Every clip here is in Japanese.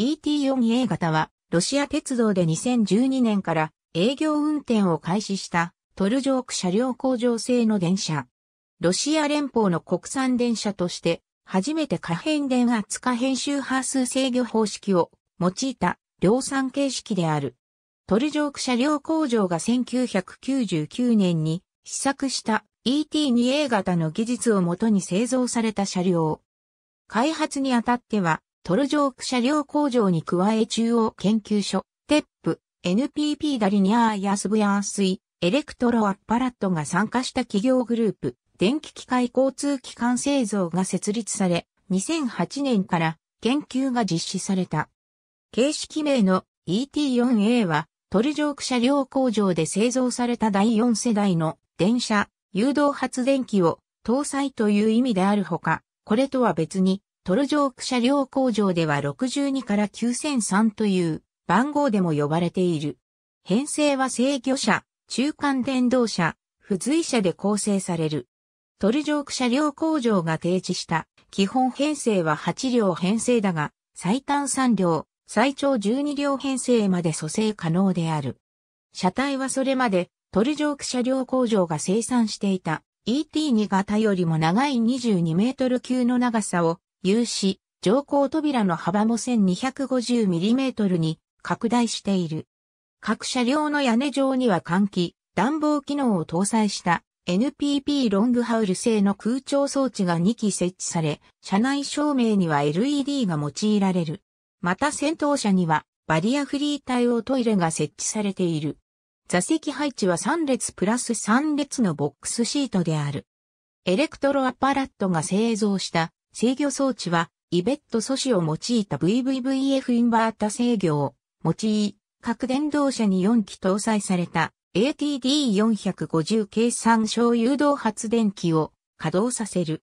ET4A 型は、ロシア鉄道で2012年から営業運転を開始したトルジョーク車両工場製の電車。ロシア連邦の国産電車として、初めて可変電圧可変周波数制御方式を用いた量産形式である。トルジョーク車両工場が1999年に試作した ET2A 型の技術をもとに製造された車両。開発にあたってはトルジョーク車両工場に加え中央研究所、テップ、NPP ダリニアーやスブヤンスイ、エレクトロアッパラットが参加した企業グループ、電気機械交通機関製造が設立され、2008年から研究が実施された。形式名の ET4A は、トルジョーク車両工場で製造された第4世代の電車、誘導発電機を搭載という意味であるほか、これとは別にトルジョーク車両工場では62から9003という番号でも呼ばれている。編成は制御車、中間電動車、付随車で構成される。トルジョーク車両工場が提示した基本編成は8両編成だが、最短3両、最長12両編成まで蘇生可能である。車体はそれまでトルジョーク車両工場が生産していた ET2 型よりも長い22メートル級の長さを有志乗降扉の幅も 1250mm に拡大している。各車両の屋根上には換気、暖房機能を搭載した NPP ロングハウル製の空調装置が2機設置され、車内照明には LED が用いられる。また先頭車にはバリアフリー対応トイレが設置されている。座席配置は3列プラス3列のボックスシートである。エレクトロアパラットが製造した制御装置は、イベット素子を用いた VVVF インバータ制御を用い、各電動車に4機搭載された ATD450 計算小誘導発電機を稼働させる。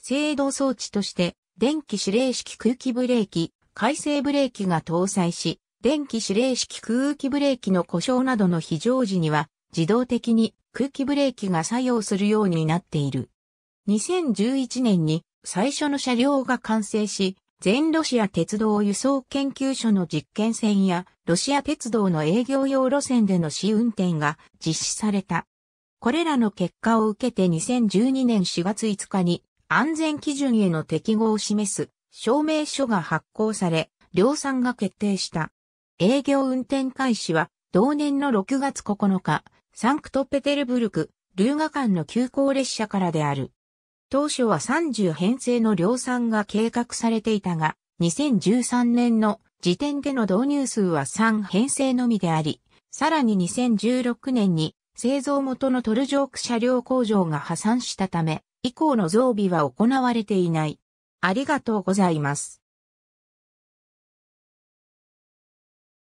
制動装置として、電気指令式空気ブレーキ、回生ブレーキが搭載し、電気指令式空気ブレーキの故障などの非常時には、自動的に空気ブレーキが作用するようになっている。2011年に最初の車両が完成し、全ロシア鉄道輸送研究所の実験線やロシア鉄道の営業用路線での試運転が実施された。これらの結果を受けて2012年4月5日に安全基準への適合を示す証明書が発行され、量産が決定した。営業運転開始は同年の6月9日、サンクトペテルブルク、ルーガ間の急行列車からである。当初は30編成の量産が計画されていたが、2013年の時点での導入数は3編成のみであり、さらに2016年に製造元のトルジョーク車両工場が破産したため、以降の増備は行われていない。ありがとうございます。